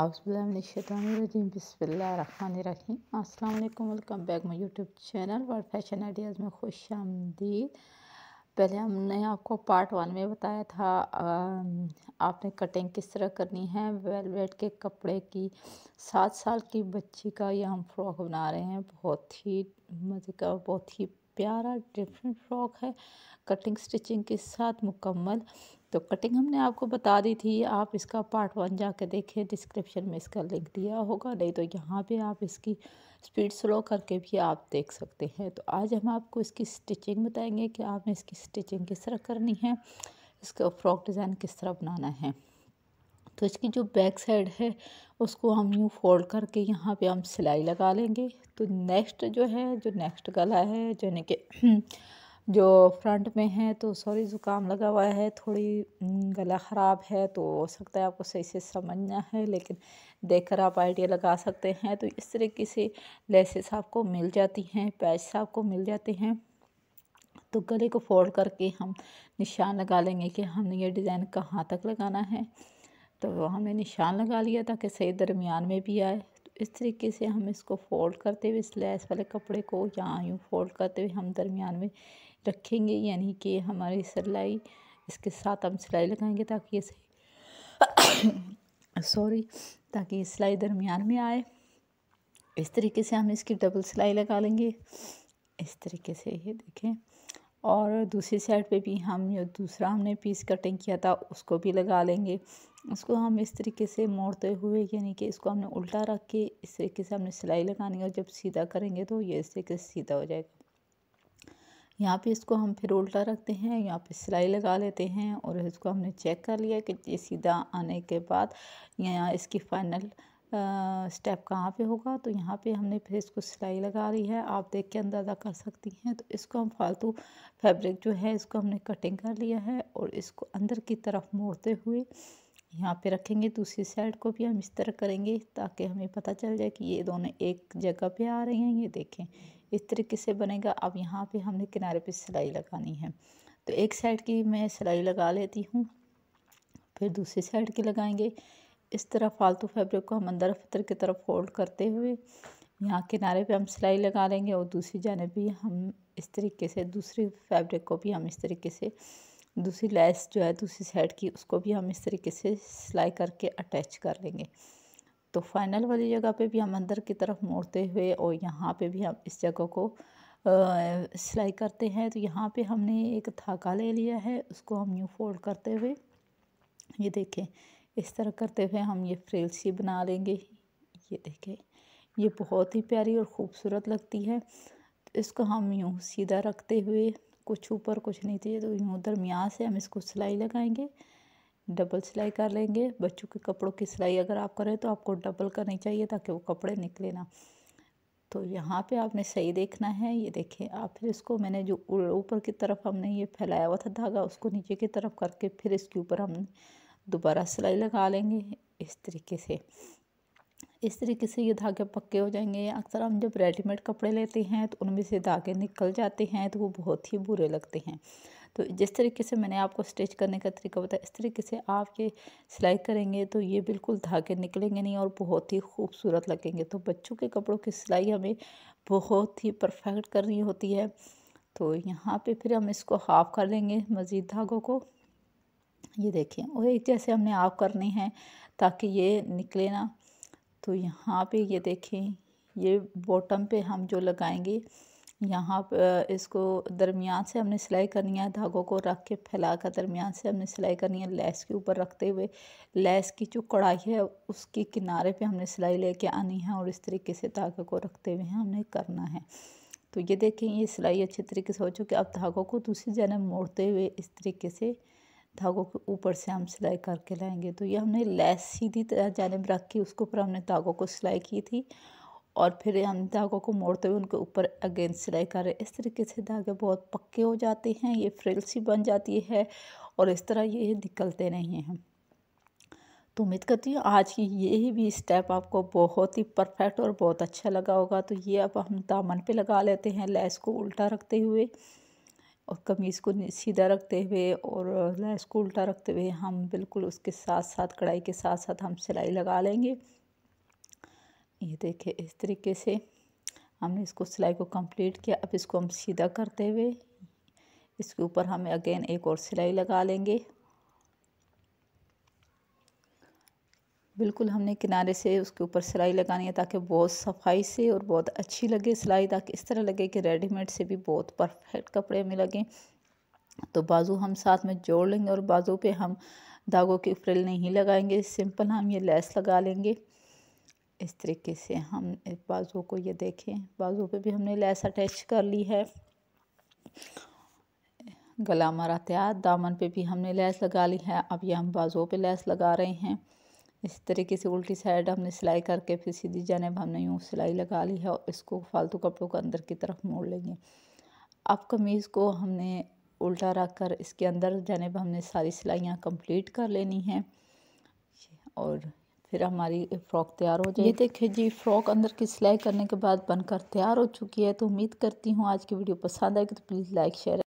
अवसम बसमीम अल्लाम welcome back my YouTube channel world fashion ideas में खुश आमदीद पहले हमने आपको पार्ट वन में बताया था आपने कटिंग किस तरह करनी है वेलवेट के कपड़े की सात साल की बच्ची का ये हम फ्रॉक बना रहे हैं बहुत ही मज़े का बहुत ही प्यारा डिफरेंट फ्रॉक है कटिंग स्टिचिंग के साथ मुकम्मल तो कटिंग हमने आपको बता दी थी आप इसका पार्ट वन जाके देखें डिस्क्रिप्शन में इसका लिंक दिया होगा नहीं तो यहाँ पे आप इसकी स्पीड स्लो करके भी आप देख सकते हैं तो आज हम आपको इसकी स्टिचिंग बताएंगे कि आपने इसकी स्टिचिंग किस तरह करनी है इसका फ्रॉक डिज़ाइन किस तरह बनाना है तो इसकी जो बैक साइड है उसको हम यूँ फोल्ड करके यहाँ पे हम सिलाई लगा लेंगे तो नेक्स्ट जो है जो नेक्स्ट गला है यानी कि जो फ्रंट में है तो सॉरी ज़ुकाम लगा हुआ है थोड़ी गला ख़राब है तो हो सकता है आपको सही से समझना है लेकिन देखकर आप आइडिया लगा सकते हैं तो इस तरीके से लेसेस आपको मिल जाती हैं पैच आपको मिल जाते हैं तो गले को फोल्ड करके हम निशान लगा लेंगे कि हमने ये डिज़ाइन कहाँ तक लगाना है तो हमने निशान लगा लिया ताकि सही दरमियान में भी आए इस तरीके से हम इसको फोल्ड करते हुए स्लैस वाले कपड़े को यहाँ यूँ फोल्ड करते हुए हम दरमियान में रखेंगे यानी कि हमारी सिलाई इसके साथ हम सिलाई लगाएंगे ताकि ये सॉरी ताकि ये सिलाई दरमियान में आए इस तरीके से हम इसकी डबल सिलाई लगा लेंगे इस तरीके से ये देखें और दूसरी साइड पे भी हम जो दूसरा हमने पीस कटिंग किया था उसको भी लगा लेंगे उसको हम इस तरीके से मोड़ते हुए यानी कि इसको हमने उल्टा रख के इस तरीके से हमने सिलाई लगानी है और जब सीधा करेंगे तो ये इस तरीके से सीधा हो जाएगा यहाँ पे इसको हम फिर उल्टा रखते हैं यहाँ पे सिलाई लगा लेते हैं और इसको हमने चेक कर लिया कि ये सीधा आने के बाद यहाँ इसकी फाइनल स्टेप कहाँ पे होगा तो यहाँ पे हमने फिर इसको सिलाई लगा ली है आप देख के अंदाज़ा कर सकती हैं तो इसको हम फालतू फैब्रिक जो है इसको हमने कटिंग कर लिया है और इसको अंदर की तरफ मोड़ते हुए यहाँ पे रखेंगे दूसरी साइड को भी हम इस तरह करेंगे ताकि हमें पता चल जाए कि ये दोनों एक जगह पे आ रहे हैं ये देखें इस तरीके से बनेगा अब यहाँ पे हमने किनारे पे सिलाई लगानी है तो एक साइड की मैं सिलाई लगा लेती हूँ फिर दूसरी साइड की लगाएंगे इस तरह फालतू फैब्रिक को हम अंदर फतर की तरफ फोल्ड करते हुए यहाँ किनारे पे हम सिलाई लगा लेंगे और दूसरी जानब भी हम इस तरीके से दूसरी फैब्रिक को भी हम इस तरीके से दूसरी लैस जो है दूसरी साइड की उसको भी हम इस तरीके से सिलाई करके अटैच कर लेंगे तो फाइनल वाली जगह पे भी हम अंदर की तरफ मोड़ते हुए और यहाँ पे भी हम इस जगह को सिलाई करते हैं तो यहाँ पे हमने एक थाका ले लिया है उसको हम यूँ फोल्ड करते हुए ये देखें इस तरह करते हुए हम ये फ्रिल ही बना लेंगे ये देखें ये बहुत ही प्यारी और ख़ूबसूरत लगती है तो इसको हम यूँ सीधा रखते हुए कुछ ऊपर कुछ नीचे तो यूँ दरमियान से हम इसको सिलाई लगाएंगे डबल सिलाई कर लेंगे बच्चों के कपड़ों की सिलाई अगर आप करें तो आपको डबल करनी चाहिए ताकि वो कपड़े निकले ना तो यहाँ पे आपने सही देखना है ये देखें आप फिर इसको मैंने जो ऊपर की तरफ हमने ये फैलाया हुआ था धागा उसको नीचे की तरफ करके फिर इसके ऊपर हमने दोबारा सिलाई लगा लेंगे इस तरीके से इस तरीके से ये धागे पक्के हो जाएंगे अक्सर हम जब रेडीमेड कपड़े लेते हैं तो उनमें से धागे निकल जाते हैं तो वो बहुत ही बुरे लगते हैं तो जिस तरीके से मैंने आपको स्टिच करने का तरीका बताया इस तरीके से आप ये सिलाई करेंगे तो ये बिल्कुल धागे निकलेंगे नहीं और बहुत ही खूबसूरत लगेंगे तो बच्चों के कपड़ों की सिलाई हमें बहुत ही परफेक्ट करनी होती है तो यहाँ पे फिर हम इसको हाफ़ कर लेंगे मज़ीद धागों को ये देखें और एक जैसे हमने आप करनी है ताकि ये निकले ना तो यहाँ पे ये देखें ये बॉटम पे हम जो लगाएंगे यहाँ पर इसको दरमियान से हमने सिलाई करनी है धागों को रख के फैला कर दरमियान से हमने सिलाई करनी है लेस के ऊपर रखते हुए लेस की जो कढ़ाई है उसके किनारे पे हमने सिलाई लेके आनी है और इस तरीके से धागे को रखते हुए हमने करना है तो ये देखें ये सिलाई अच्छे तरीके से हो चुकी अब धागों को दूसरी जगह मोड़ते हुए इस तरीके से धागों के ऊपर से हम सिलाई करके लाएंगे तो ये हमने लेस सीधी तरह जानब रख के उसके ऊपर हमने धागों को सिलाई की थी और फिर हम धागों को मोड़ते हुए उनके ऊपर अगेन सिलाई कर रहे हैं इस तरीके से धागे बहुत पक्के हो जाते हैं ये फ्रिल सी बन जाती है और इस तरह ये निकलते नहीं हैं तो उम्मीद करती हूँ आज की ये भी स्टेप आपको बहुत ही परफेक्ट और बहुत अच्छा लगा होगा तो ये अब हम दामन पे लगा लेते हैं लेस को उल्टा रखते हुए और कमीज़ को सीधा रखते हुए और लैस को उल्टा रखते हुए हम बिल्कुल उसके साथ साथ कढ़ाई के साथ साथ हम सिलाई लगा लेंगे ये देखिए इस तरीके से हमने इसको सिलाई को कंप्लीट किया अब इसको हम सीधा करते हुए इसके ऊपर हम अगेन एक और सिलाई लगा लेंगे बिल्कुल हमने किनारे से उसके ऊपर सिलाई लगानी है ताकि बहुत सफाई से और बहुत अच्छी लगे सिलाई ताकि इस तरह लगे कि रेडीमेड से भी बहुत परफेक्ट कपड़े में लगें तो बाजू हम साथ में जोड़ लेंगे और बाजू पे हम धागों की फ्रिल नहीं लगाएंगे सिंपल हम ये लेस लगा लेंगे इस तरीके से हम बाजू को ये देखें बाजू पे भी हमने लेस अटैच कर ली है गला हमारा तैयार दामन पे भी हमने लेस लगा ली है अब ये हम बाजू पे लेस लगा रहे हैं इस तरीके से उल्टी साइड हमने सिलाई करके फिर सीधी जानब हमने यूँ सिलाई लगा ली है और इसको फालतू कपड़ों को अंदर की तरफ मोड़ लेंगे अब कमीज़ को हमने उल्टा रख कर इसके अंदर जानब हमने सारी सिलाइयाँ कंप्लीट कर लेनी हैं और फिर हमारी फ़्रॉक तैयार हो जाए ये देखिए जी फ़्रॉक अंदर की सिलाई करने के बाद बनकर तैयार हो चुकी है तो उम्मीद करती हूँ आज की वीडियो पसंद आएगी तो प्लीज़ लाइक शेयर